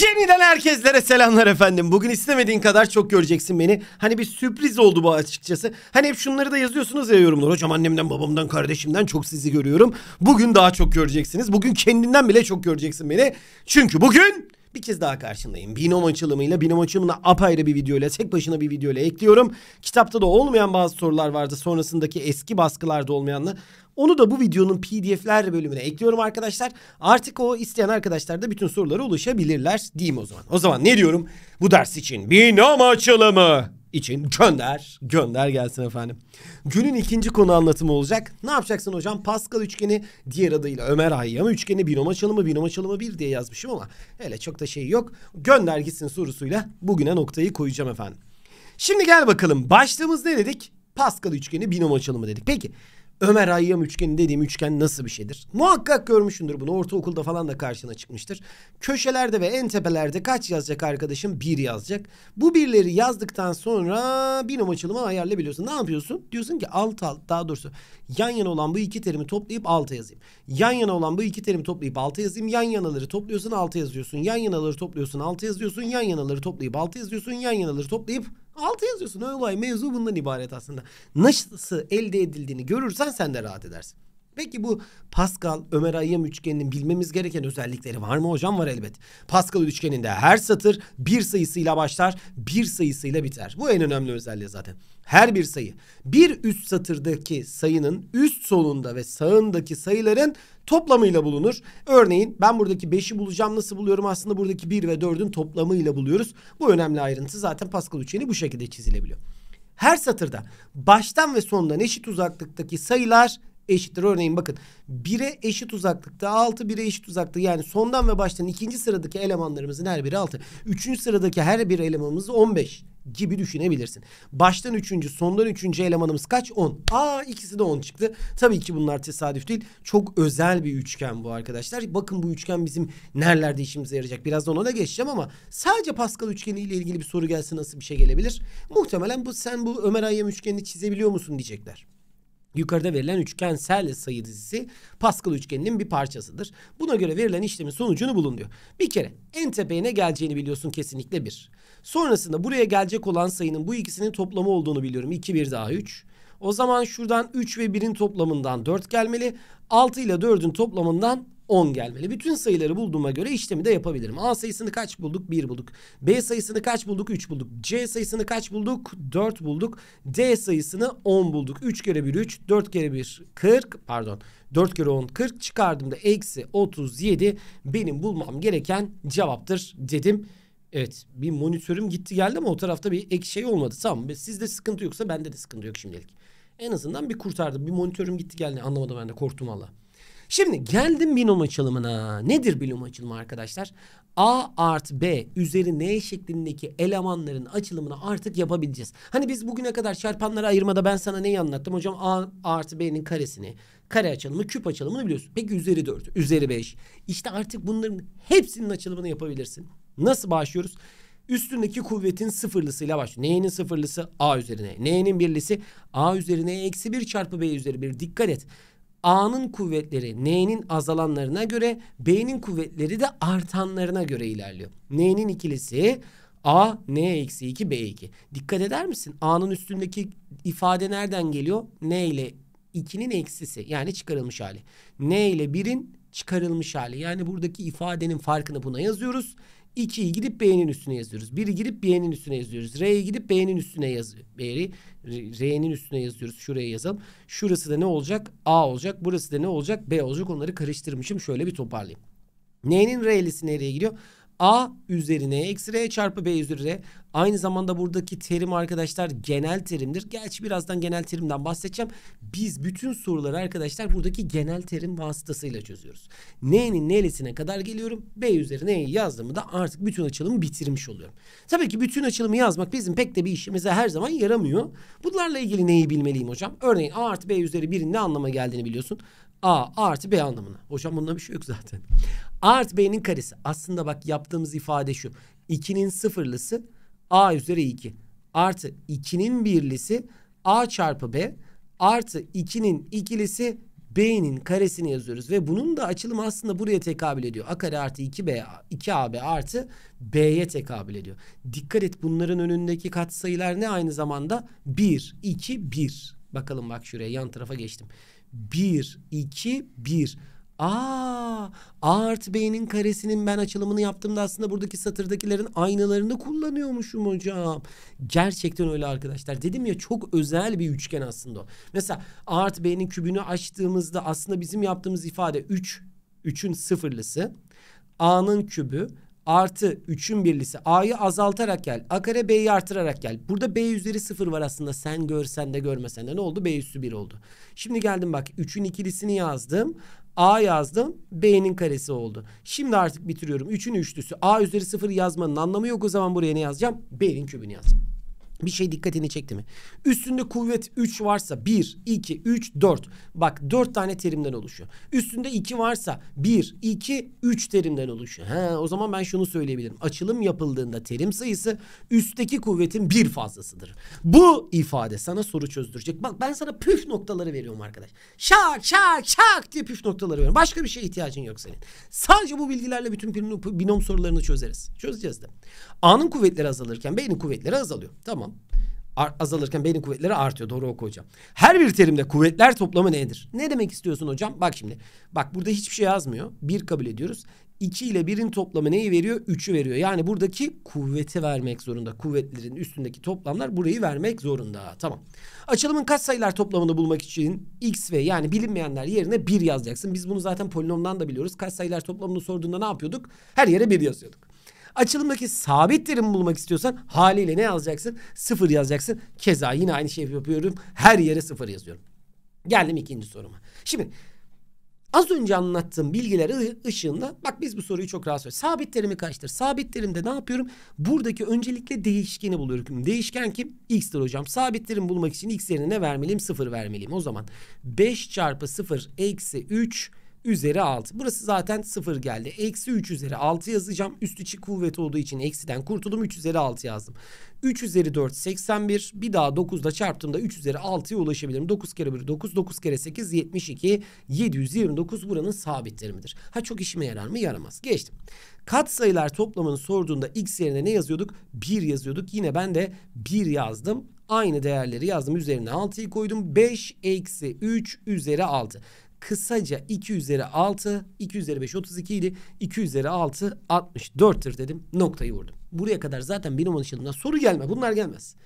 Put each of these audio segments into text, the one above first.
Yeniden herkeslere selamlar efendim. Bugün istemediğin kadar çok göreceksin beni. Hani bir sürpriz oldu bu açıkçası. Hani hep şunları da yazıyorsunuz ya yorumlar. Hocam annemden, babamdan, kardeşimden çok sizi görüyorum. Bugün daha çok göreceksiniz. Bugün kendinden bile çok göreceksin beni. Çünkü bugün bir kez daha karşındayım. Binom açılımıyla, binom açılımına apayrı bir videoyla, tek başına bir videoyla ekliyorum. Kitapta da olmayan bazı sorular vardı. Sonrasındaki eski baskılarda olmayanla onu da bu videonun pdf'ler bölümüne ekliyorum arkadaşlar. Artık o isteyen arkadaşlar da bütün sorulara ulaşabilirler diyeyim o zaman. O zaman ne diyorum? Bu ders için binom açılımı için gönder. Gönder gelsin efendim. Günün ikinci konu anlatımı olacak. Ne yapacaksın hocam? Pascal üçgeni diğer adıyla Ömer Hayyam üçgeni binom açılımı binom açılımı bir diye yazmışım ama hele çok da şey yok. Gönder gitsin sorusuyla bugüne noktayı koyacağım efendim. Şimdi gel bakalım başlığımız ne dedik? Pascal üçgeni binom açılımı dedik. Peki Ömer Hayyam üçgeni dediğim üçgen nasıl bir şeydir? Muhakkak görmüşsündür bunu. Ortaokulda falan da karşına çıkmıştır. Köşelerde ve en tepelerde kaç yazacak arkadaşım? Bir yazacak. Bu birleri yazdıktan sonra binom açılımı ayarlayabiliyorsun. Ne yapıyorsun? Diyorsun ki alt alt daha doğrusu yan yana olan bu iki terimi toplayıp alta yazayım. Yan yana olan bu iki terimi toplayıp alta yazayım. Yan yanaları topluyorsun alta yazıyorsun. Yan yanaları topluyorsun alta yazıyorsun. Yan yanaları toplayıp alta yazıyorsun. Yan yanaları toplayıp Altı yazıyorsun. Olay mevzu bundan ibaret aslında. Nasıl elde edildiğini görürsen sen de rahat edersin. Peki bu Pascal Ömer Hayyam üçgeninin bilmemiz gereken özellikleri var mı hocam? Var elbet. Pascal üçgeninde her satır bir sayısıyla başlar, bir sayısıyla biter. Bu en önemli özelliği zaten. Her bir sayı bir üst satırdaki sayının üst solunda ve sağındaki sayıların toplamıyla bulunur. Örneğin ben buradaki 5'i bulacağım nasıl buluyorum? Aslında buradaki 1 ve 4'ün toplamıyla buluyoruz. Bu önemli ayrıntı zaten Pascal üçgeni bu şekilde çizilebiliyor. Her satırda baştan ve sondan eşit uzaklıktaki sayılar eşittir. Örneğin bakın 1'e eşit uzaklıkta 6 1'e eşit uzaklıkta yani sondan ve baştan ikinci sıradaki elemanlarımızın her biri 6. Üçüncü sıradaki her bir elemanımız 15 gibi düşünebilirsin. Baştan üçüncü, sondan üçüncü elemanımız kaç? 10. Aa ikisi de 10 çıktı. Tabii ki bunlar tesadüf değil. Çok özel bir üçgen bu arkadaşlar. Bakın bu üçgen bizim nerelerde işimize yarayacak. Birazdan ona da geçeceğim ama sadece Pascal üçgeni ile ilgili bir soru gelse nasıl bir şey gelebilir? Muhtemelen bu sen bu Ömer Hayyam üçgenini çizebiliyor musun diyecekler. Yukarıda verilen üçgensel sayı dizisi Pascal üçgeninin bir parçasıdır. Buna göre verilen işlemin sonucunu bulun diyor. Bir kere en tepeye ne geleceğini biliyorsun kesinlikle bir. Sonrasında buraya gelecek olan sayının bu ikisinin toplamı olduğunu biliyorum. 2 1 daha 3. O zaman şuradan 3 ve 1'in toplamından 4 gelmeli. 6 ile 4'ün toplamından 10 gelmeli. Bütün sayıları bulduğuma göre işlemi de yapabilirim. A sayısını kaç bulduk? 1 bulduk. B sayısını kaç bulduk? 3 bulduk. C sayısını kaç bulduk? 4 bulduk. D sayısını 10 bulduk. 3 kere 1 3, 4 kere 1 40 pardon 4 kere 10 40 çıkardığımda eksi 37 benim bulmam gereken cevaptır dedim. Evet bir monitörüm gitti geldi ama o tarafta bir ek şey olmadı. Tamam sizde sıkıntı yoksa bende de sıkıntı yok şimdilik. En azından bir kurtardım. Bir monitörüm gitti geldi anlamadım ben de korktum Allah. Şimdi geldim binom açılımına. Nedir binom açılımı arkadaşlar? A artı B üzeri N şeklindeki elemanların açılımını artık yapabileceğiz. Hani biz bugüne kadar çarpanları ayırmada ben sana neyi anlattım? Hocam A artı B'nin karesini, kare açılımı, küp açılımını biliyorsun. Peki üzeri 4, üzeri 5. İşte artık bunların hepsinin açılımını yapabilirsin. Nasıl başlıyoruz? Üstündeki kuvvetin sıfırlısıyla başlıyor. N'nin sıfırlısı A üzerine. N'nin birlisi A üzerine eksi 1 çarpı B üzeri 1. Dikkat et. A'nın kuvvetleri N'nin azalanlarına göre B'nin kuvvetleri de artanlarına göre ilerliyor. N'nin ikilisi A N eksi 2 B 2. Dikkat eder misin? A'nın üstündeki ifade nereden geliyor? N ile 2'nin eksisi yani çıkarılmış hali. N ile 1'in çıkarılmış hali. Yani buradaki ifadenin farkını buna yazıyoruz. 2'yi gidip B'nin üstüne yazıyoruz. 1'i gidip B'nin üstüne yazıyoruz. R'yi gidip B'nin üstüne yaz B'yi R'nin üstüne yazıyoruz. Şuraya yazalım. Şurası da ne olacak? A olacak. Burası da ne olacak? B olacak. Onları karıştırmışım. Şöyle bir toparlayayım. N'nin R'lisi nereye gidiyor? A üzerine eksi R çarpı B üzeri R. Aynı zamanda buradaki terim arkadaşlar genel terimdir. Gerçi birazdan genel terimden bahsedeceğim. Biz bütün soruları arkadaşlar buradaki genel terim vasıtasıyla çözüyoruz. N'nin neresine kadar geliyorum? B üzeri N'yi yazdığımı da artık bütün açılımı bitirmiş oluyorum. Tabii ki bütün açılımı yazmak bizim pek de bir işimize her zaman yaramıyor. Bunlarla ilgili neyi bilmeliyim hocam? Örneğin A artı B üzeri 1'in ne anlama geldiğini biliyorsun. A, A artı B anlamına. Hocam bunda bir şey yok zaten. A artı B'nin karesi. Aslında bak yaptığımız ifade şu. 2'nin sıfırlısı A üzeri 2. Artı 2'nin birlisi A çarpı B. Artı 2'nin ikilisi B'nin karesini yazıyoruz. Ve bunun da açılımı aslında buraya tekabül ediyor. A kare artı 2B, 2AB artı B'ye tekabül ediyor. Dikkat et bunların önündeki katsayılar ne aynı zamanda? 1, 2, 1. Bakalım bak şuraya yan tarafa geçtim. 1, 2, 1. Aa, A artı B'nin karesinin ben açılımını yaptığımda aslında buradaki satırdakilerin aynalarını kullanıyormuşum hocam. Gerçekten öyle arkadaşlar. Dedim ya çok özel bir üçgen aslında o. Mesela A artı B'nin kübünü açtığımızda aslında bizim yaptığımız ifade 3. 3'ün sıfırlısı. A'nın kübü artı 3'ün birlisi a'yı azaltarak gel. A kare b'yi artırarak gel. Burada b üzeri 0 var aslında sen görsen de görmesen de ne oldu? b üssü 1 oldu. Şimdi geldim bak 3'ün ikilisini yazdım. A yazdım. B'nin karesi oldu. Şimdi artık bitiriyorum. 3'ün üçlüsü. A üzeri 0 yazmanın anlamı yok. O zaman buraya ne yazacağım? B'nin kübünü yazacağım. Bir şey dikkatini çekti mi? Üstünde kuvvet 3 varsa 1, 2, 3, 4. Bak 4 tane terimden oluşuyor. Üstünde 2 varsa 1, 2, 3 terimden oluşuyor. He, o zaman ben şunu söyleyebilirim. Açılım yapıldığında terim sayısı üstteki kuvvetin bir fazlasıdır. Bu ifade sana soru çözdürecek. Bak ben sana püf noktaları veriyorum arkadaş. Şak şak şak diye püf noktaları veriyorum. Başka bir şeye ihtiyacın yok senin. Sadece bu bilgilerle bütün binom sorularını çözeriz. Çözeceğiz de. A'nın kuvvetleri azalırken B'nin kuvvetleri azalıyor. Tamam azalırken beynin kuvvetleri artıyor. Doğru oku hocam. Her bir terimde kuvvetler toplamı nedir? Ne demek istiyorsun hocam? Bak şimdi. Bak burada hiçbir şey yazmıyor. Bir kabul ediyoruz. 2 ile 1'in toplamı neyi veriyor? 3'ü veriyor. Yani buradaki kuvveti vermek zorunda. Kuvvetlerin üstündeki toplamlar burayı vermek zorunda. Tamam. Açılımın katsayılar toplamını bulmak için x ve yani bilinmeyenler yerine 1 yazacaksın. Biz bunu zaten polinomdan da biliyoruz. Katsayılar toplamını sorduğunda ne yapıyorduk? Her yere 1 yazıyorduk. Açılımdaki sabit terim bulmak istiyorsan haliyle ne yazacaksın? Sıfır yazacaksın. Keza yine aynı şeyi yapıyorum. Her yere sıfır yazıyorum. Geldim ikinci soruma. Şimdi Az önce anlattığım bilgiler ışığında bak biz bu soruyu çok rahat söylüyoruz. Sabit terimi kaçtır? Sabit terimde ne yapıyorum? Buradaki öncelikle değişkeni buluyorum. Değişken kim? X'tir hocam. Sabit terim bulmak için X yerine ne vermeliyim? Sıfır vermeliyim. O zaman 5 çarpı 0 eksi 3 üzeri 6. Burası zaten 0 geldi. Eksi 3 üzeri 6 yazacağım. Üst içi kuvvet olduğu için eksiden kurtuldum. 3 üzeri 6 yazdım. 3 üzeri 4 81. Bir daha 9 ile çarptığımda 3 üzeri 6'ya ulaşabilirim. 9 kere 1 9. 9 kere 8 72. 729 buranın sabitlerimidir. Ha çok işime yarar mı? Yaramaz. Geçtim. Kat sayılar toplamını sorduğunda x yerine ne yazıyorduk? 1 yazıyorduk. Yine ben de 1 yazdım. Aynı değerleri yazdım. Üzerine 6'yı koydum. 5 eksi 3 üzeri 6 kısaca 2 üzeri 6, 2 üzeri 5 32 idi. 2 üzeri 6 64'tir dedim. Noktayı vurdum. Buraya kadar zaten benim alışılımdan soru gelme. Bunlar gelmez.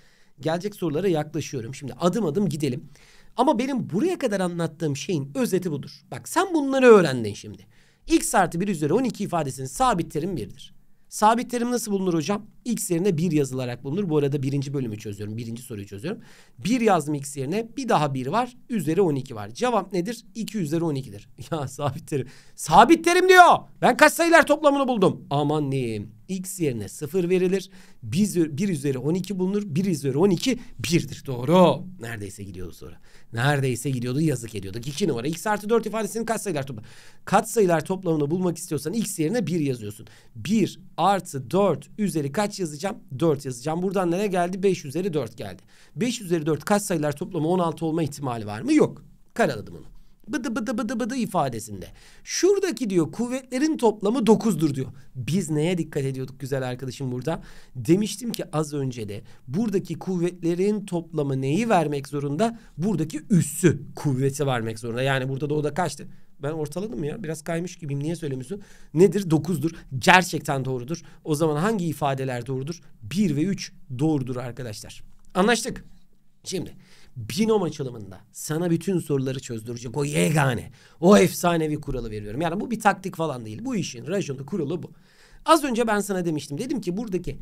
Gelecek sorulara yaklaşıyorum. Şimdi adım adım gidelim. Ama benim buraya kadar anlattığım şeyin özeti budur. Bak sen bunları öğrendin şimdi. X artı 1 üzeri 12 ifadesinin sabit terim 1'dir. Sabit terim nasıl bulunur hocam? X yerine 1 yazılarak bulunur. Bu arada birinci bölümü çözüyorum. Birinci soruyu çözüyorum. 1 yazdım X yerine. Bir daha 1 var. Üzeri 12 var. Cevap nedir? 2 üzeri 12'dir. Ya sabit terim. Sabit terim diyor. Ben kaç sayılar toplamını buldum. Aman neyim x yerine 0 verilir. 1, üzeri 12 bulunur. 1 üzeri 12 birdir. Doğru. Neredeyse gidiyordu sonra. Neredeyse gidiyordu yazık ediyorduk. 2 numara x artı 4 ifadesinin katsayılar toplamı. Katsayılar toplamını bulmak istiyorsan x yerine 1 yazıyorsun. 1 artı 4 üzeri kaç yazacağım? 4 yazacağım. Buradan nereye geldi? 5 üzeri 4 geldi. 5 üzeri 4 katsayılar toplamı 16 olma ihtimali var mı? Yok. Karaladım onu. Bıdı bıdı bıdı bıdı ifadesinde. Şuradaki diyor kuvvetlerin toplamı dokuzdur diyor. Biz neye dikkat ediyorduk güzel arkadaşım burada? Demiştim ki az önce de buradaki kuvvetlerin toplamı neyi vermek zorunda? Buradaki üssü kuvveti vermek zorunda. Yani burada doğuda kaçtı? Ben ortaladım ya. Biraz kaymış gibiyim. Niye söylemiyorsun? Nedir? Dokuzdur. Gerçekten doğrudur. O zaman hangi ifadeler doğrudur? Bir ve üç doğrudur arkadaşlar. Anlaştık. Şimdi binom açılımında sana bütün soruları çözdürecek o yegane, o efsanevi kuralı veriyorum. Yani bu bir taktik falan değil. Bu işin rajonu kuralı bu. Az önce ben sana demiştim. Dedim ki buradaki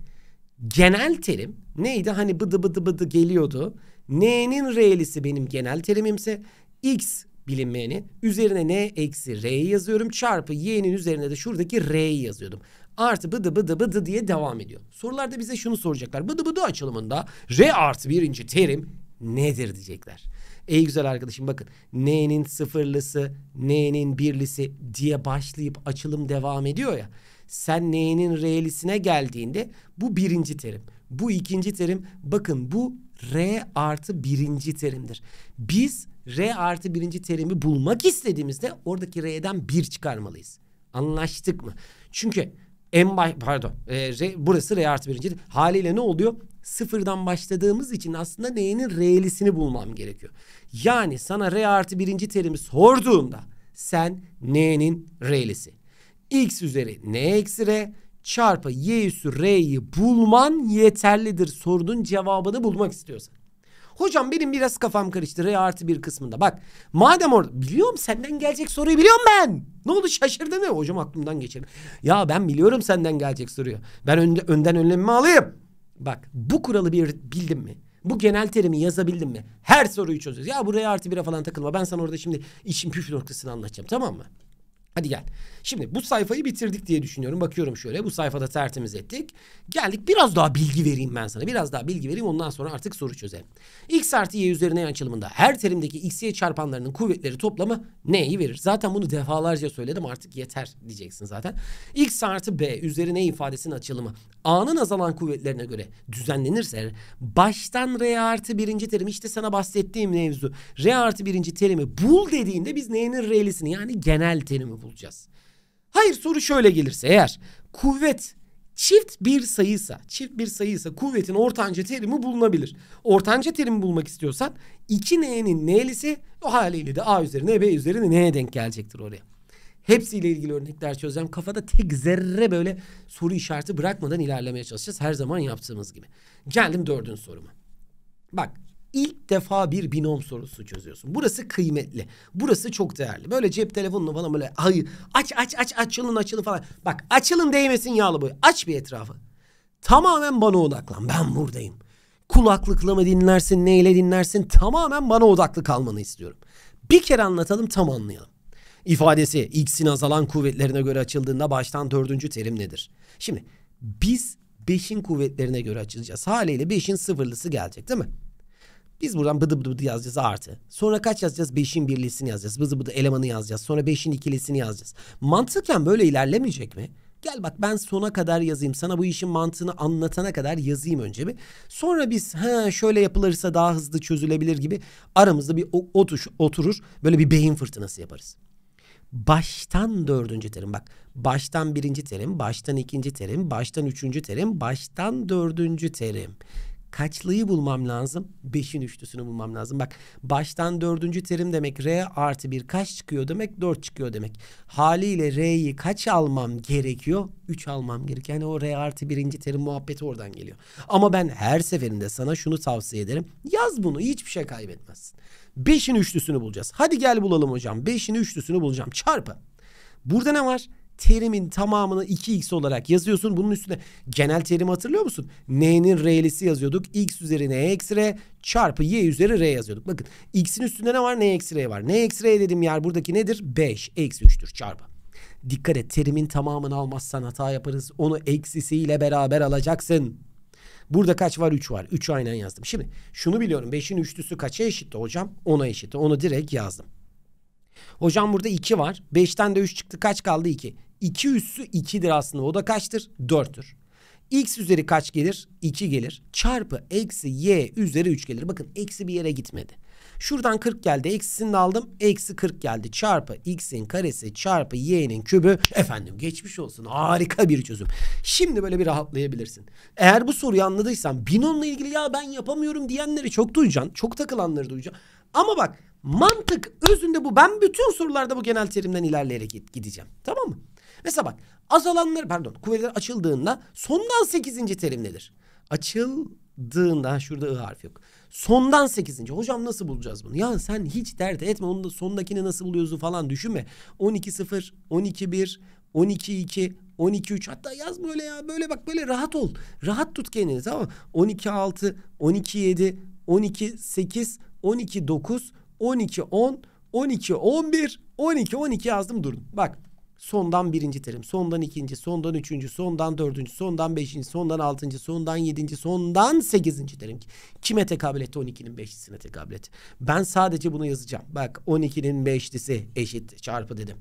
genel terim neydi? Hani bıdı bıdı bıdı geliyordu. N'nin R'lisi benim genel terimimse X bilinmeyeni üzerine N eksi R yazıyorum çarpı Y'nin üzerine de şuradaki R'yi yazıyordum. Artı bıdı bıdı bıdı diye devam ediyor. Sorularda bize şunu soracaklar. Bıdı bıdı açılımında R artı birinci terim nedir diyecekler. Ey güzel arkadaşım bakın N'nin sıfırlısı, N'nin birlisi diye başlayıp açılım devam ediyor ya. Sen N'nin R'lisine geldiğinde bu birinci terim. Bu ikinci terim bakın bu R artı birinci terimdir. Biz R artı birinci terimi bulmak istediğimizde oradaki R'den bir çıkarmalıyız. Anlaştık mı? Çünkü en baş, pardon e, R, burası R artı birinci haliyle ne oluyor? sıfırdan başladığımız için aslında neyinin r'lisini bulmam gerekiyor. Yani sana re artı birinci terimi sorduğunda sen neyinin r'lisi. x üzeri n eksi r çarpı y üssü r'yi bulman yeterlidir sorunun cevabını bulmak istiyorsan. Hocam benim biraz kafam karıştı R artı bir kısmında. Bak madem orada biliyorum senden gelecek soruyu biliyorum ben. Ne oldu şaşırdın mı? Hocam aklımdan geçelim. Ya ben biliyorum senden gelecek soruyu. Ben önde, önden önlemimi alayım. Bak bu kuralı bir bildim mi? Bu genel terimi yazabildim mi? Her soruyu çözüyoruz. Ya buraya artı bire falan takılma. Ben sana orada şimdi işin püf noktasını anlatacağım tamam mı? Hadi gel. Şimdi bu sayfayı bitirdik diye düşünüyorum. Bakıyorum şöyle bu sayfada tertemiz ettik. Geldik biraz daha bilgi vereyim ben sana. Biraz daha bilgi vereyim ondan sonra artık soru çözelim. X artı Y üzerine açılımında her terimdeki X'ye çarpanlarının kuvvetleri toplamı neyi verir. Zaten bunu defalarca söyledim artık yeter diyeceksin zaten. X artı B üzerine ifadesinin açılımı A'nın azalan kuvvetlerine göre düzenlenirse baştan R artı birinci terim işte sana bahsettiğim mevzu. R artı birinci terimi bul dediğinde biz N'nin R'lisini yani genel terimi bulacağız. Hayır soru şöyle gelirse eğer kuvvet çift bir sayıysa, çift bir sayıysa kuvvetin ortanca terimi bulunabilir. Ortanca terimi bulmak istiyorsan 2n'nin n'lisi o haliyle de a üzerine b üzerine n'ye denk gelecektir oraya. Hepsiyle ilgili örnekler çözeceğim. Kafada tek zerre böyle soru işareti bırakmadan ilerlemeye çalışacağız. Her zaman yaptığımız gibi. Geldim dördüncü soruma. Bak ilk defa bir binom sorusu çözüyorsun. Burası kıymetli. Burası çok değerli. Böyle cep telefonunu falan böyle ay aç aç aç açılın açılın falan. Bak açılın değmesin yağlı boy. Aç bir etrafı. Tamamen bana odaklan. Ben buradayım. Kulaklıkla mı dinlersin, neyle dinlersin? Tamamen bana odaklı kalmanı istiyorum. Bir kere anlatalım tam anlayalım. İfadesi x'in azalan kuvvetlerine göre açıldığında baştan dördüncü terim nedir? Şimdi biz 5'in kuvvetlerine göre açılacağız. Haliyle 5'in sıfırlısı gelecek değil mi? Biz buradan bıdı bıdı bıdı yazacağız artı. Sonra kaç yazacağız? Beşin birlisini yazacağız. Bıdı bıdı elemanı yazacağız. Sonra beşin ikilisini yazacağız. Mantıken böyle ilerlemeyecek mi? Gel bak ben sona kadar yazayım. Sana bu işin mantığını anlatana kadar yazayım önce bir. Sonra biz ha şöyle yapılırsa daha hızlı çözülebilir gibi aramızda bir otuş, oturur. Böyle bir beyin fırtınası yaparız baştan dördüncü terim. Bak baştan birinci terim, baştan ikinci terim, baştan üçüncü terim, baştan dördüncü terim. Kaçlıyı bulmam lazım? beşin üçlüsünü bulmam lazım. Bak baştan dördüncü terim demek R artı bir kaç çıkıyor demek dört çıkıyor demek. Haliyle R'yi kaç almam gerekiyor? Üç almam gerekiyor. Yani o R artı birinci terim muhabbeti oradan geliyor. Ama ben her seferinde sana şunu tavsiye ederim. Yaz bunu hiçbir şey kaybetmezsin. Beşin üçlüsünü bulacağız. Hadi gel bulalım hocam. beşin üçlüsünü bulacağım. Çarpı. Burada ne var? terimin tamamını 2x olarak yazıyorsun. Bunun üstüne genel terimi hatırlıyor musun? N'nin r'lisi yazıyorduk. x üzeri n eksi r çarpı y üzeri r yazıyorduk. Bakın x'in üstünde ne var? n eksi r var. n eksi r dediğim yer buradaki nedir? 5 eksi 3'tür çarpı. Dikkat et terimin tamamını almazsan hata yaparız. Onu eksisiyle beraber alacaksın. Burada kaç var? 3 var. 3 aynen yazdım. Şimdi şunu biliyorum. 5'in üçlüsü kaça eşitti hocam? 10'a eşitti. Onu direkt yazdım. Hocam burada 2 var. 5'ten de 3 çıktı. Kaç kaldı? 2. 2 üssü 2'dir aslında. O da kaçtır? 4'tür. X üzeri kaç gelir? 2 gelir. Çarpı eksi y üzeri 3 gelir. Bakın eksi bir yere gitmedi. Şuradan 40 geldi. Eksisini de aldım. Eksi 40 geldi. Çarpı x'in karesi çarpı y'nin kübü. Efendim geçmiş olsun. Harika bir çözüm. Şimdi böyle bir rahatlayabilirsin. Eğer bu soruyu anladıysan binomla ilgili ya ben yapamıyorum diyenleri çok duyacaksın. Çok takılanları duyacaksın. Ama bak Mantık özünde bu. Ben bütün sorularda bu genel terimden ilerleyerek gideceğim. Tamam mı? Mesela bak azalanlar pardon kuvvetler açıldığında sondan sekizinci terim nedir? Açıldığında şurada ı harfi yok. Sondan sekizinci. Hocam nasıl bulacağız bunu? Ya sen hiç dert etme. Onun da sondakini nasıl buluyorsun falan düşünme. 12-0, 12-1, 12-2, 12-3 hatta yaz böyle ya böyle bak böyle rahat ol. Rahat tut kendini tamam mı? 12-6, 12-7, 12-8, 12-9, 12 10 12 11 12 12 yazdım durdum. Bak sondan birinci terim, sondan ikinci, sondan üçüncü, sondan dördüncü, sondan beşinci, sondan altıncı, sondan yedinci, sondan sekizinci terim. Kime tekabül etti? 12'nin beşlisine tekabül etti. Ben sadece bunu yazacağım. Bak 12'nin beşlisi eşit çarpı dedim.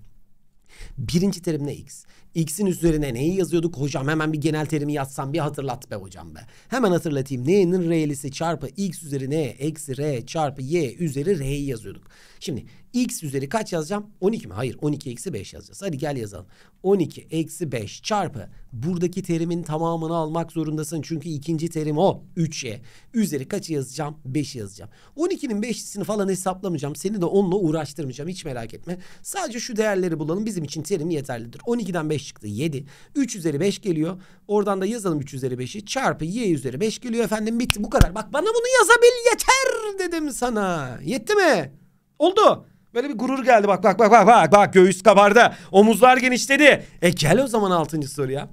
Birinci terim ne x? X'in üzerine neyi yazıyorduk? Hocam hemen bir genel terimi yazsam bir hatırlat be hocam be. Hemen hatırlatayım. N'nin r'lisi çarpı x üzeri n eksi r çarpı y üzeri r'yi yazıyorduk. Şimdi x üzeri kaç yazacağım? 12 mi? Hayır 12 eksi 5 yazacağız. Hadi gel yazalım. 12 eksi 5 çarpı buradaki terimin tamamını almak zorundasın. Çünkü ikinci terim o 3e. Üzeri kaçı yazacağım? 5 yazacağım. 12'nin 5'lisini falan hesaplamayacağım. Seni de onunla uğraştırmayacağım. Hiç merak etme. Sadece şu değerleri bulalım. Bizim için terim yeterlidir. 12'den 5 çıktı 7. 3 üzeri 5 geliyor. Oradan da yazalım 3 üzeri 5'i. Çarpı y üzeri 5 geliyor efendim. Bitti bu kadar. Bak bana bunu yazabil yeter dedim sana. Yetti mi? Oldu. Böyle bir gurur geldi bak bak bak bak bak bak göğüs kabardı. Omuzlar genişledi. E gel o zaman altıncı soruya.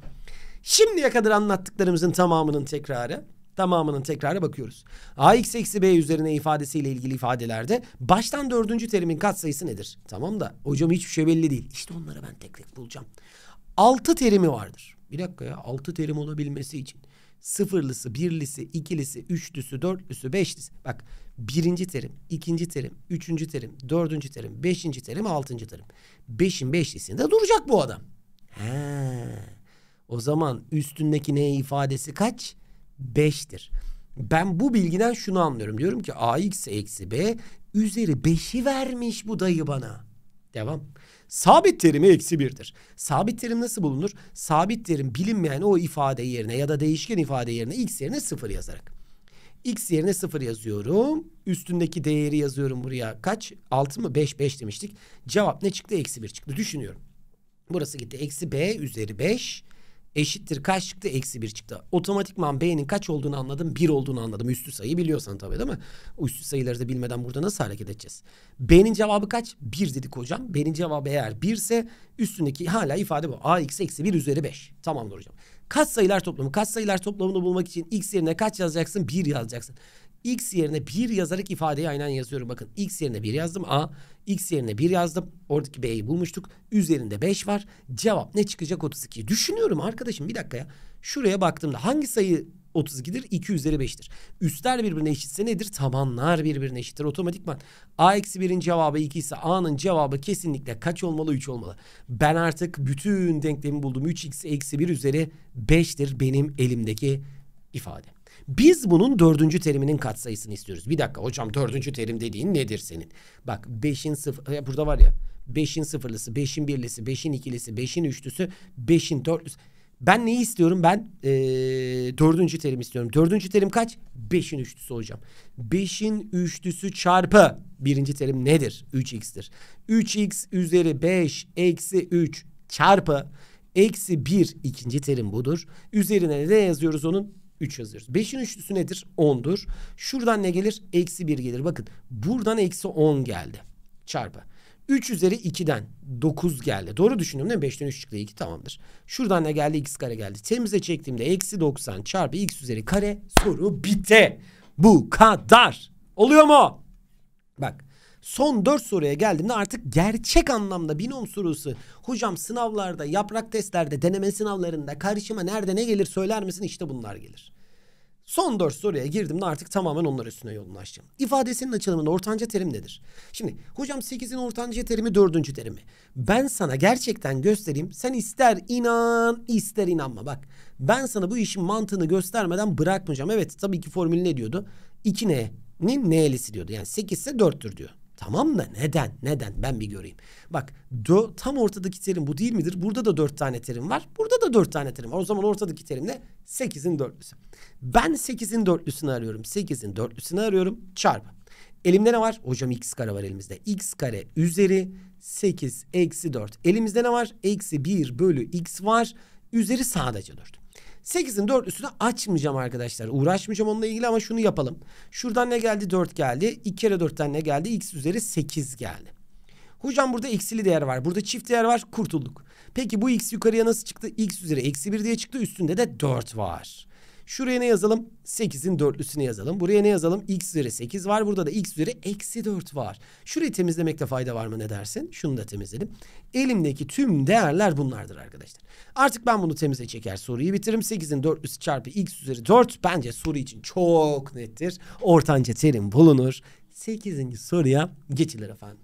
Şimdiye kadar anlattıklarımızın tamamının tekrarı. Tamamının tekrarı bakıyoruz. AX eksi B üzerine ifadesiyle ilgili ifadelerde baştan dördüncü terimin katsayısı nedir? Tamam da hocam hiçbir şey belli değil. İşte onları ben tek tek bulacağım. Altı terimi vardır. Bir dakika ya altı terim olabilmesi için sıfırlısı, birlisi, ikilisi, üçlüsü, dörtlüsü, beşlisi. Bak birinci terim, ikinci terim, üçüncü terim, dördüncü terim, beşinci terim, altıncı terim. Beşin beşlisinde duracak bu adam. He. O zaman üstündeki ne ifadesi kaç? Beştir. Ben bu bilgiden şunu anlıyorum. Diyorum ki ax eksi b üzeri beşi vermiş bu dayı bana. Devam. Sabit terimi eksi birdir. Sabit terim nasıl bulunur? Sabit terim bilinmeyen o ifade yerine ya da değişken ifade yerine x yerine sıfır yazarak. X yerine sıfır yazıyorum. Üstündeki değeri yazıyorum buraya. Kaç? Altı mı? Beş beş demiştik. Cevap ne çıktı? Eksi bir çıktı. Düşünüyorum. Burası gitti. Eksi b üzeri beş eşittir kaç çıktı? Eksi bir çıktı. Otomatikman B'nin kaç olduğunu anladım? Bir olduğunu anladım. Üstü sayıyı biliyorsan tabii değil mi? Üstü sayıları da bilmeden burada nasıl hareket edeceğiz? B'nin cevabı kaç? Bir dedik hocam. B'nin cevabı eğer bir ise üstündeki hala ifade bu. a x eksi bir üzeri beş. Tamamdır hocam. Kaç sayılar toplamı? Kaç sayılar toplamını bulmak için X yerine kaç yazacaksın? Bir yazacaksın. X yerine bir yazarak ifadeyi aynen yazıyorum. Bakın X yerine bir yazdım. A. X yerine bir yazdım. Oradaki B'yi bulmuştuk. Üzerinde 5 var. Cevap ne çıkacak 32? Düşünüyorum arkadaşım bir dakika ya. Şuraya baktığımda hangi sayı 32'dir? 2 üzeri 5'tir. Üstler birbirine eşitse nedir? Tabanlar birbirine eşittir. Otomatikman A eksi 1'in cevabı 2 ise A'nın cevabı kesinlikle kaç olmalı? 3 olmalı. Ben artık bütün denklemi buldum. 3x eksi 1 üzeri 5'tir benim elimdeki ifade. Biz bunun dördüncü teriminin katsayısını istiyoruz. Bir dakika hocam dördüncü terim dediğin nedir senin? Bak beşin sıfır ya e, burada var ya beşin sıfırlısı, beşin birlisi, beşin ikilisi, beşin üçlüsü, beşin dörtlüsü. Ben neyi istiyorum? Ben ee, dördüncü terim istiyorum. Dördüncü terim kaç? Beşin üçlüsü hocam. Beşin üçlüsü çarpı birinci terim nedir? 3x'tir. 3x üzeri 5 eksi 3 çarpı eksi 1 ikinci terim budur. Üzerine ne yazıyoruz onun? 3 yazıyoruz. 5'in üçlüsü nedir? 10'dur. Şuradan ne gelir? Eksi 1 gelir. Bakın buradan eksi 10 geldi. Çarpı. 3 üzeri 2'den 9 geldi. Doğru düşündüm değil mi? 5'ten 3 çıktı 2 tamamdır. Şuradan ne geldi? X kare geldi. Temize çektiğimde eksi 90 çarpı x üzeri kare soru bitti. Bu kadar. Oluyor mu? Bak Son 4 soruya geldiğimde artık gerçek anlamda binom sorusu hocam sınavlarda, yaprak testlerde, deneme sınavlarında karşıma nerede ne gelir söyler misin? İşte bunlar gelir. Son 4 soruya girdiğimde artık tamamen onlar üstüne yoğunlaşacağım. İfadesinin açılımında ortanca terim nedir? Şimdi hocam 8'in ortanca terimi 4. terimi. Ben sana gerçekten göstereyim. Sen ister inan ister inanma. Bak ben sana bu işin mantığını göstermeden bırakmayacağım. Evet tabii ki formül ne diyordu? 2 N'nin N'lisi diyordu. Yani 8 ise 4'tür diyor. Tamam da neden? Neden? Ben bir göreyim. Bak do tam ortadaki terim bu değil midir? Burada da dört tane terim var. Burada da dört tane terim var. O zaman ortadaki terim ne? Sekizin dörtlüsü. Ben sekizin dörtlüsünü arıyorum. Sekizin dörtlüsünü arıyorum. Çarpı. Elimde ne var? Hocam x kare var elimizde. x kare üzeri 8 eksi 4. Elimizde ne var? Eksi 1 bölü x var. Üzeri sadece 4. 8'in 4 4'lüsünü açmayacağım arkadaşlar. Uğraşmayacağım onunla ilgili ama şunu yapalım. Şuradan ne geldi? 4 geldi. 2 kere 4'ten ne geldi? X üzeri 8 geldi. Hocam burada eksili değer var. Burada çift değer var. Kurtulduk. Peki bu x yukarıya nasıl çıktı? x üzeri eksi 1 diye çıktı. Üstünde de 4 var. Şuraya ne yazalım? 8'in dörtlüsünü yazalım. Buraya ne yazalım? X üzeri 8 var. Burada da X üzeri eksi 4 var. Şurayı temizlemekte fayda var mı ne dersin? Şunu da temizledim. Elimdeki tüm değerler bunlardır arkadaşlar. Artık ben bunu temize çeker soruyu bitiririm. 8'in dörtlüsü çarpı X üzeri 4 bence soru için çok nettir. Ortanca terim bulunur. 8. soruya geçilir efendim.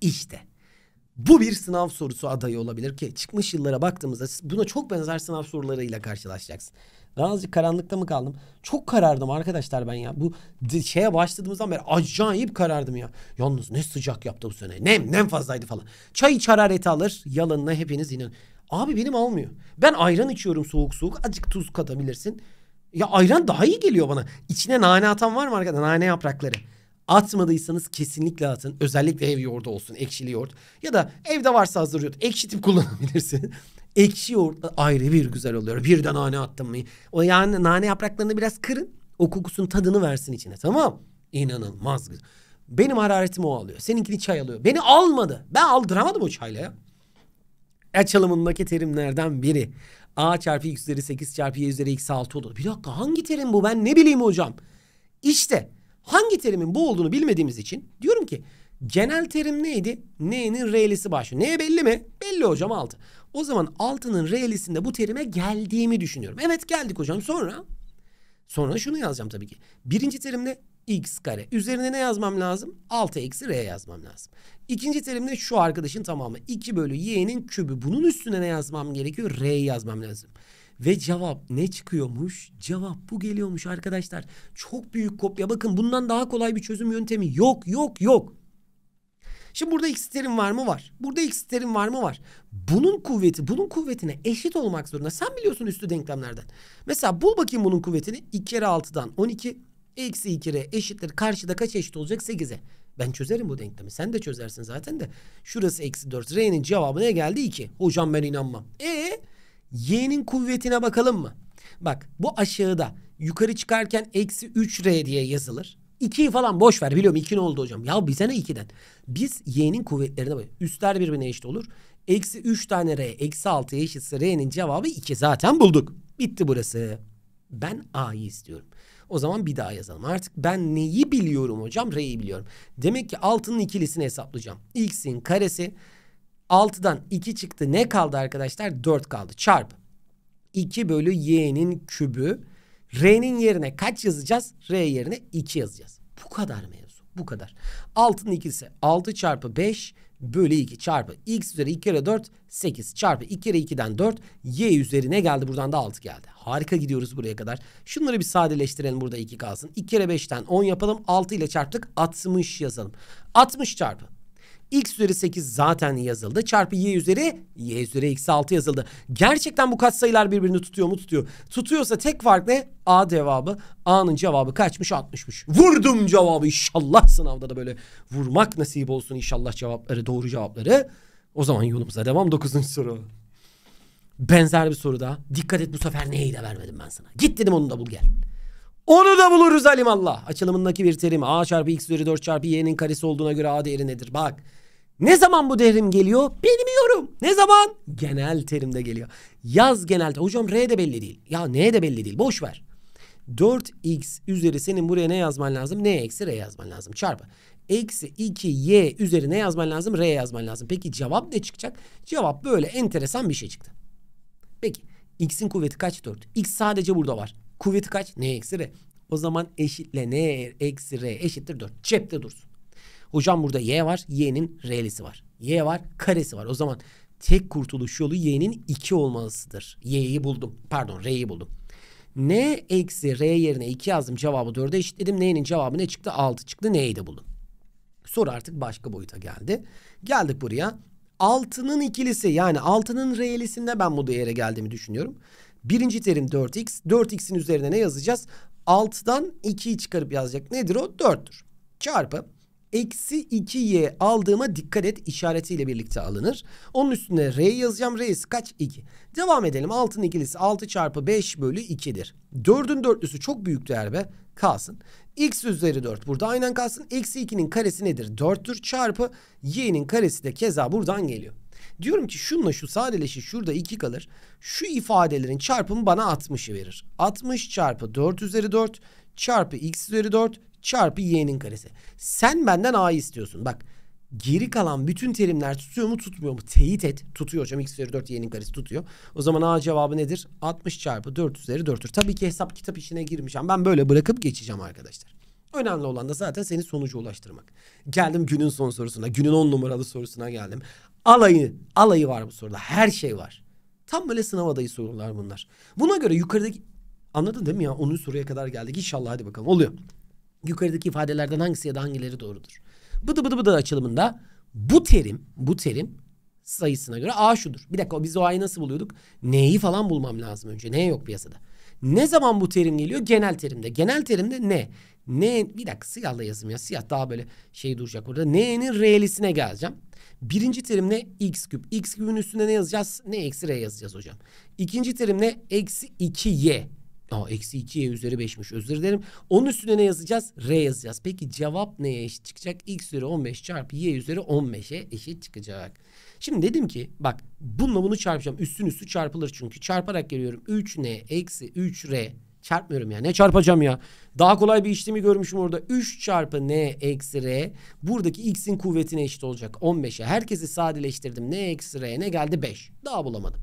İşte bu bir sınav sorusu adayı olabilir ki çıkmış yıllara baktığımızda buna çok benzer sınav sorularıyla karşılaşacaksın. Ben azıcık karanlıkta mı kaldım? Çok karardım arkadaşlar ben ya. Bu şeye başladığımızdan beri acayip karardım ya. Yalnız ne sıcak yaptı bu sene. Nem nem fazlaydı falan. Çay iç harareti alır. Yalanına hepiniz inin Abi benim almıyor. Ben ayran içiyorum soğuk soğuk. azıcık tuz katabilirsin. Ya ayran daha iyi geliyor bana. İçine nane atan var mı arkadaşlar? Nane yaprakları. Atmadıysanız kesinlikle atın. Özellikle ev yoğurdu olsun. Ekşili yoğurt. Ya da evde varsa hazır yoğurt. Ekşitip kullanabilirsin. Ekşi yoğurt ayrı bir güzel oluyor. Birden de nane attım mı? O yani nane yapraklarını biraz kırın. O kokusun tadını versin içine. Tamam. İnanılmaz güzel. Benim hararetimi o alıyor. Seninkini çay alıyor. Beni almadı. Ben aldıramadım o çayla ya. El terimlerden biri. A çarpı x üzeri 8 çarpı y üzeri x 6 olur. Bir dakika hangi terim bu ben ne bileyim hocam. İşte Hangi terimin bu olduğunu bilmediğimiz için diyorum ki genel terim neydi? N'nin R'lisi başlıyor. Neye belli mi? Belli hocam 6. O zaman 6'nın R'lisinde bu terime geldiğimi düşünüyorum. Evet geldik hocam sonra. Sonra şunu yazacağım tabii ki. Birinci terimde x kare. Üzerine ne yazmam lazım? 6 eksi r yazmam lazım. İkinci terimde şu arkadaşın tamamı. 2 bölü y'nin kübü. Bunun üstüne ne yazmam gerekiyor? r yazmam lazım. Ve cevap ne çıkıyormuş? Cevap bu geliyormuş arkadaşlar. Çok büyük kopya. Bakın bundan daha kolay bir çözüm yöntemi yok yok yok. Şimdi burada x terim var mı? Var. Burada x terim var mı? Var. Bunun kuvveti, bunun kuvvetine eşit olmak zorunda. Sen biliyorsun üstü denklemlerden. Mesela bul bakayım bunun kuvvetini. 2 kere 6'dan 12 eksi 2 kere eşittir. Karşıda kaç eşit olacak? 8'e. Ben çözerim bu denklemi. Sen de çözersin zaten de. Şurası eksi 4. R'nin cevabı ne geldi? 2. Hocam ben inanmam. E Y'nin kuvvetine bakalım mı? Bak bu aşağıda yukarı çıkarken eksi 3R diye yazılır. 2'yi falan boş ver biliyorum 2 ne oldu hocam. Ya bize ne 2'den? Biz y'nin kuvvetlerine bak. Üstler birbirine eşit olur. Eksi 3 tane r eksi 6 eşitse r'nin cevabı 2 zaten bulduk. Bitti burası. Ben a'yı istiyorum. O zaman bir daha yazalım. Artık ben neyi biliyorum hocam? R'yi biliyorum. Demek ki altının ikilisini hesaplayacağım. X'in karesi 6'dan 2 çıktı. Ne kaldı arkadaşlar? 4 kaldı. Çarp. 2 bölü y'nin kübü. R'nin yerine kaç yazacağız? R yerine 2 yazacağız. Bu kadar mevzu. Bu kadar. 6'nın ikisi 6 çarpı 5 bölü 2 çarpı x üzeri 2 kere 4 8 çarpı 2 kere 2'den 4 y üzerine geldi buradan da 6 geldi. Harika gidiyoruz buraya kadar. Şunları bir sadeleştirelim burada 2 kalsın. 2 kere 5'ten 10 yapalım 6 ile çarptık 60 yazalım. 60 çarpı x üzeri 8 zaten yazıldı. Çarpı y üzeri y üzeri x 6 yazıldı. Gerçekten bu katsayılar birbirini tutuyor mu? Tutuyor. Tutuyorsa tek fark ne? A cevabı. A'nın cevabı kaçmış? 60'mış. Vurdum cevabı inşallah sınavda da böyle vurmak nasip olsun inşallah cevapları doğru cevapları. O zaman yolumuza devam. 9. soru. Benzer bir soruda. Dikkat et bu sefer neyi de vermedim ben sana. Git dedim onu da bul gel. Onu da buluruz alimallah. Açılımındaki bir terim a çarpı x üzeri 4 çarpı y'nin karesi olduğuna göre a değeri nedir? Bak ne zaman bu devrim geliyor? Bilmiyorum. Ne zaman? Genel terimde geliyor. Yaz genel. Hocam R de belli değil. Ya N de belli değil. Boş ver. 4x üzeri senin buraya ne yazman lazım? N eksi R yazman lazım. Çarpı. Eksi 2y üzeri ne yazman lazım? R yazman lazım. Peki cevap ne çıkacak? Cevap böyle enteresan bir şey çıktı. Peki x'in kuvveti kaç? 4. x sadece burada var. Kuvveti kaç? N eksi R. O zaman eşitle N eksi R eşittir 4. Cepte dursun. Hocam burada y var. Y'nin r'lisi var. Y var. Karesi var. O zaman tek kurtuluş yolu y'nin 2 olmalısıdır. Y'yi buldum. Pardon r'yi buldum. N eksi R yerine 2 yazdım. Cevabı 4'e eşitledim. N'nin cevabı ne çıktı? 6 çıktı. N'yi de buldum. Soru artık başka boyuta geldi. Geldik buraya. 6'nın ikilisi yani 6'nın R'lisinde ben bu değere geldiğimi düşünüyorum. Birinci terim 4x. 4x'in üzerine ne yazacağız? 6'dan 2'yi çıkarıp yazacak. Nedir o? 4'tür. Çarpı eksi 2y aldığıma dikkat et işaretiyle birlikte alınır. Onun üstüne r yazacağım. R'si kaç? 2. Devam edelim. Altın ikilisi 6 çarpı 5 bölü 2'dir. 4'ün dörtlüsü çok büyük değer be. Kalsın. X üzeri 4 burada aynen kalsın. Eksi 2'nin karesi nedir? 4'tür çarpı y'nin karesi de keza buradan geliyor. Diyorum ki şunla şu sadeleşir şurada 2 kalır. Şu ifadelerin çarpımı bana 60'ı verir. 60 çarpı 4 üzeri 4 çarpı x üzeri 4 çarpı y'nin karesi. Sen benden a'yı istiyorsun. Bak geri kalan bütün terimler tutuyor mu tutmuyor mu? Teyit et. Tutuyor hocam x üzeri 4 y'nin karesi tutuyor. O zaman a cevabı nedir? 60 çarpı 4 üzeri 4'tür. Tabii ki hesap kitap işine girmeyeceğim. Ben böyle bırakıp geçeceğim arkadaşlar. Önemli olan da zaten seni sonuca ulaştırmak. Geldim günün son sorusuna. Günün 10 numaralı sorusuna geldim. Alayı, alayı var bu soruda. Her şey var. Tam böyle sınav adayı sorular bunlar. Buna göre yukarıdaki... Anladın değil mi ya? 10. soruya kadar geldik. İnşallah hadi bakalım. Oluyor yukarıdaki ifadelerden hangisi ya da hangileri doğrudur? Bıdı bıdı bıdı açılımında bu terim, bu terim sayısına göre A şudur. Bir dakika biz o A'yı nasıl buluyorduk? N'yi falan bulmam lazım önce. Ne yok piyasada. Ne zaman bu terim geliyor? Genel terimde. Genel terimde ne? Ne? Bir dakika siyahla yazım ya. Siyah daha böyle şey duracak burada. N'nin reelisine geleceğim. Birinci terim ne? X küp. X küpün üstünde ne yazacağız? Ne eksi R yazacağız hocam. İkinci terim ne? Eksi 2Y. Aa, eksi 2 y e üzeri 5'miş özür dilerim. Onun üstüne ne yazacağız? R yazacağız. Peki cevap neye eşit çıkacak? X üzeri 15 çarpı y üzeri 15'e eşit çıkacak. Şimdi dedim ki bak bununla bunu çarpacağım. Üstün üstü çarpılır çünkü. Çarparak geliyorum. 3n eksi 3r çarpmıyorum ya. Ne çarpacağım ya? Daha kolay bir işlemi görmüşüm orada. 3 çarpı n eksi r buradaki x'in kuvvetine eşit olacak. 15'e. Herkesi sadeleştirdim. n eksi r ne geldi? 5. Daha bulamadım.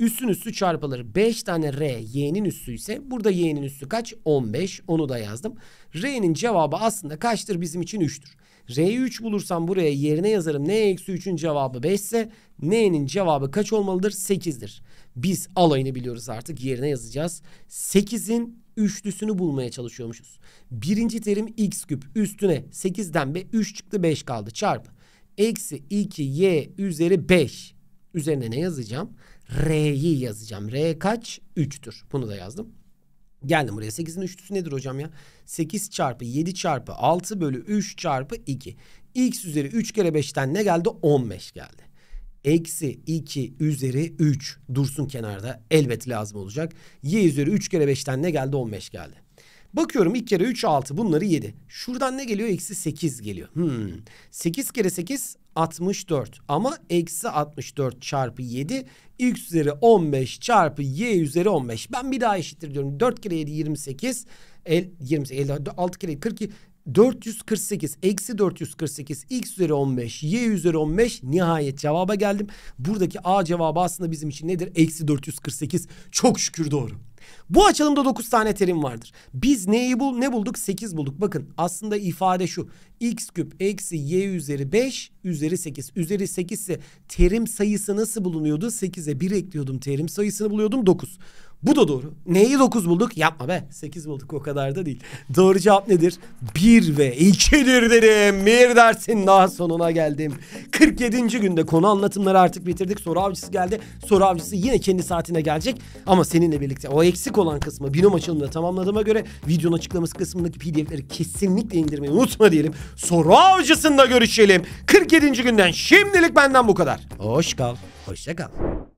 Üstün üstü çarpılır. 5 tane R y'nin üssü ise burada y'nin üssü kaç? 15. Onu da yazdım. R'nin cevabı aslında kaçtır? Bizim için 3'tür. R'yi 3 bulursam buraya yerine yazarım. N eksi 3'ün cevabı 5 ise N'nin cevabı kaç olmalıdır? 8'dir. Biz alayını biliyoruz artık. Yerine yazacağız. 8'in üçlüsünü bulmaya çalışıyormuşuz. Birinci terim x küp üstüne 8'den be 3 çıktı 5 kaldı çarpı. Eksi 2y üzeri 5. Üzerine ne yazacağım? R'yi yazacağım. R kaç? 3'tür. Bunu da yazdım. Geldim buraya. 8'in üçlüsü nedir hocam ya? 8 çarpı 7 çarpı 6 bölü 3 çarpı 2. X üzeri 3 kere 5'ten ne geldi? 15 geldi. Eksi 2 üzeri 3 dursun kenarda. Elbet lazım olacak. Y üzeri 3 kere 5'ten ne geldi? 15 geldi. Bakıyorum ilk kere 3 6 bunları 7. Şuradan ne geliyor? Eksi 8 geliyor. Hmm. 8 kere 8 64 ama eksi 64 çarpı 7 x üzeri 15 çarpı y üzeri 15. Ben bir daha eşittir diyorum. 4 kere 7 28 el, 28 6 kere 42 448 eksi 448 x üzeri 15 y üzeri 15 nihayet cevaba geldim. Buradaki a cevabı aslında bizim için nedir? Eksi 448 çok şükür doğru. Bu açılımda 9 tane terim vardır. Biz neyi bul ne bulduk? 8 bulduk. Bakın aslında ifade şu. x küp eksi y üzeri 5 üzeri 8. Üzeri 8 ise terim sayısı nasıl bulunuyordu? 8'e 1 ekliyordum terim sayısını buluyordum 9. Bu da doğru. Neyi 9 bulduk? Yapma be. 8 bulduk o kadar da değil. Doğru cevap nedir? 1 ve 2'dir dedim. Bir dersin daha sonuna geldim. 47. günde konu anlatımları artık bitirdik. Soru avcısı geldi. Soru avcısı yine kendi saatine gelecek. Ama seninle birlikte o eksik olan kısmı binom açılımda tamamladığıma göre videonun açıklaması kısmındaki pdf'leri kesinlikle indirmeyi unutma diyelim. Soru avcısında görüşelim. 47. günden şimdilik benden bu kadar. Hoş kal. Hoşça kal.